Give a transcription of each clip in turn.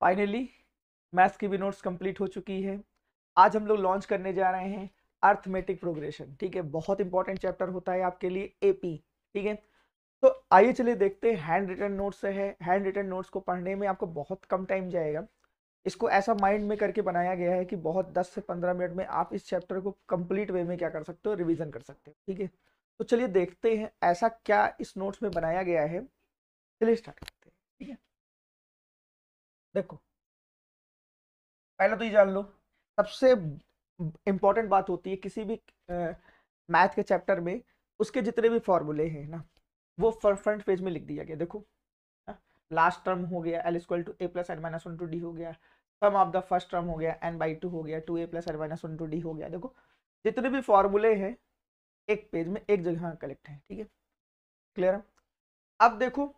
Finally maths की भी notes complete हो चुकी है आज हम लोग लॉन्च करने जा रहे हैं अर्थमेटिक प्रोग्रेशन ठीक है बहुत इंपॉर्टेंट चैप्टर होता है आपके लिए एपी ठीक है तो आइए चलिए देखते हैं हैंड रिटर्न नोट्स है हैंड रिटर्न नोट्स को पढ़ने में आपको बहुत कम टाइम जाएगा इसको ऐसा माइंड में करके बनाया गया है कि बहुत 10 से 15 मिनट में आप इस चैप्टर को कंप्लीट वे में क्या कर सकते हो रिवीजन कर सकते हो ठीक है तो चलिए देखते हैं ऐसा क्या इस नोट्स में बनाया गया है चलिए स्टार्ट करते हैं ठीक है देखो पहले तो ये जान लो सबसे इम्पॉर्टेंट बात होती है किसी भी मैथ के चैप्टर में उसके जितने भी फॉर्मूले हैं ना वो फ्रंट पेज में लिख दिया गया देखो लास्ट हाँ, टर्म हो गया L equal to A plus N minus one to D हो गया sum of the first term हो गया एन बाई टू हो गया two A plus N minus one to D हो गया देखो जितने भी फॉर्मूले हैं एक पेज में एक जगह कलेक्ट है ठीक है क्लियर अब देखो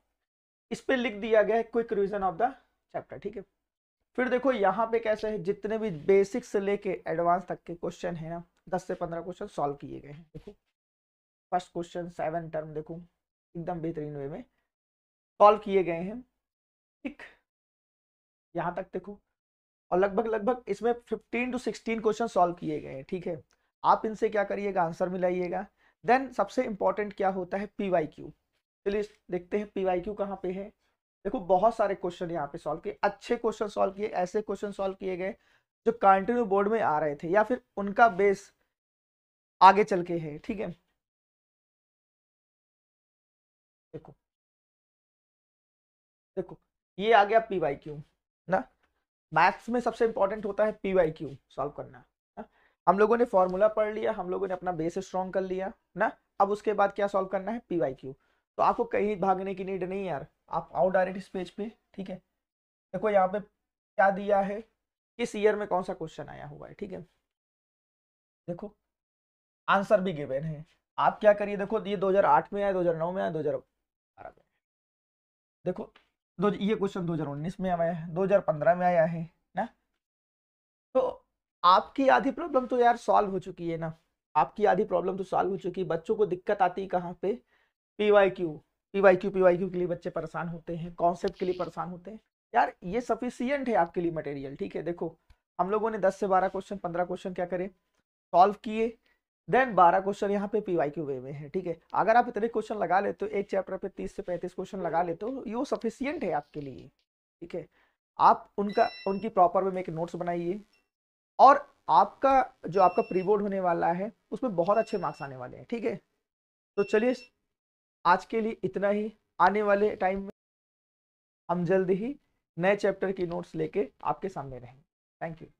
इस पर लिख दिया गया है quick revision of the chapter ठीक है फिर देखो यहाँ पे कैसे है जितने भी बेसिक से लेके एडवांस तक के क्वेश्चन है ना दस से पंद्रह क्वेश्चन सॉल्व किए गए हैं देखो फर्स्ट क्वेश्चन सेवन टर्म देखो एकदम बेहतरीन वे में सॉल्व किए गए हैं ठीक यहाँ तक देखो और लगभग लगभग इसमें fifteen to sixteen question solve किए गए हैं ठीक है आप इनसे क्या करिएगा आंसर मिलाइएगा देन सबसे इंपॉर्टेंट क्या होता है पी वाई क्यू चलिए देखते हैं पी वाई क्यू कहाँ पे है देखो बहुत सारे क्वेश्चन यहाँ पे सॉल्व किए अच्छे क्वेश्चन सॉल्व किए ऐसे क्वेश्चन सॉल्व किए गए जो कंटिन्यू बोर्ड में आ रहे थे या फिर उनका बेस आगे चल के है ठीक है देखो देखो ये आ गया पी वाई क्यू ना मैथ्स में सबसे इंपॉर्टेंट होता है पी वाई क्यू सॉल्व करना ना? हम लोगों ने फॉर्मूला पढ़ लिया हम लोगों ने अपना बेस स्ट्रॉन्ग कर लिया ना अब उसके बाद क्या सॉल्व करना है पी वाई क्यू तो आपको कहीं भागने की नीड नहीं यार आप आओ डायरेक्ट इस पेज पे ठीक है देखो यहाँ पे क्या दिया है किस ईयर में कौन सा क्वेश्चन आया हुआ है ठीक है देखो आंसर भी गिवेन है आप क्या करिए देखो ये 2008 में आया 2009 में आया 2012 में देखो दो ये क्वेश्चन 2019 में आया है 2015 में आया है ना तो आपकी आधी प्रॉब्लम तो यार सॉल्व हो चुकी है ना आपकी आधी प्रॉब्लम तो सॉल्व हो चुकी है बच्चों को दिक्कत आती है कहाँ पे P Y Q P Y Q P Y Q के लिए बच्चे परेशान होते हैं कॉन्सेप्ट के लिए परेशान होते हैं यार ये सफिशियंट है आपके लिए मटेरियल ठीक है देखो हम लोगों ने 10 से 12 क्वेश्चन 15 क्वेश्चन क्या करें सॉल्व किए देन 12 क्वेश्चन यहाँ पे पी वाई क्यू वे में है ठीक है अगर आप इतने क्वेश्चन लगा लेते हो एक चैप्टर पे 30 से 35 क्वेश्चन लगा लेते हो तो ये सफिशियंट है आपके लिए ठीक है आप उनका उनकी प्रॉपर वे में एक नोट्स बनाइए और आपका जो आपका प्री बोर्ड होने वाला है उसमें बहुत अच्छे मार्क्स आने वाले हैं ठीक है तो चलिए आज के लिए इतना ही आने वाले टाइम में हम जल्द ही नए चैप्टर की नोट्स लेके आपके सामने रहेंगे थैंक यू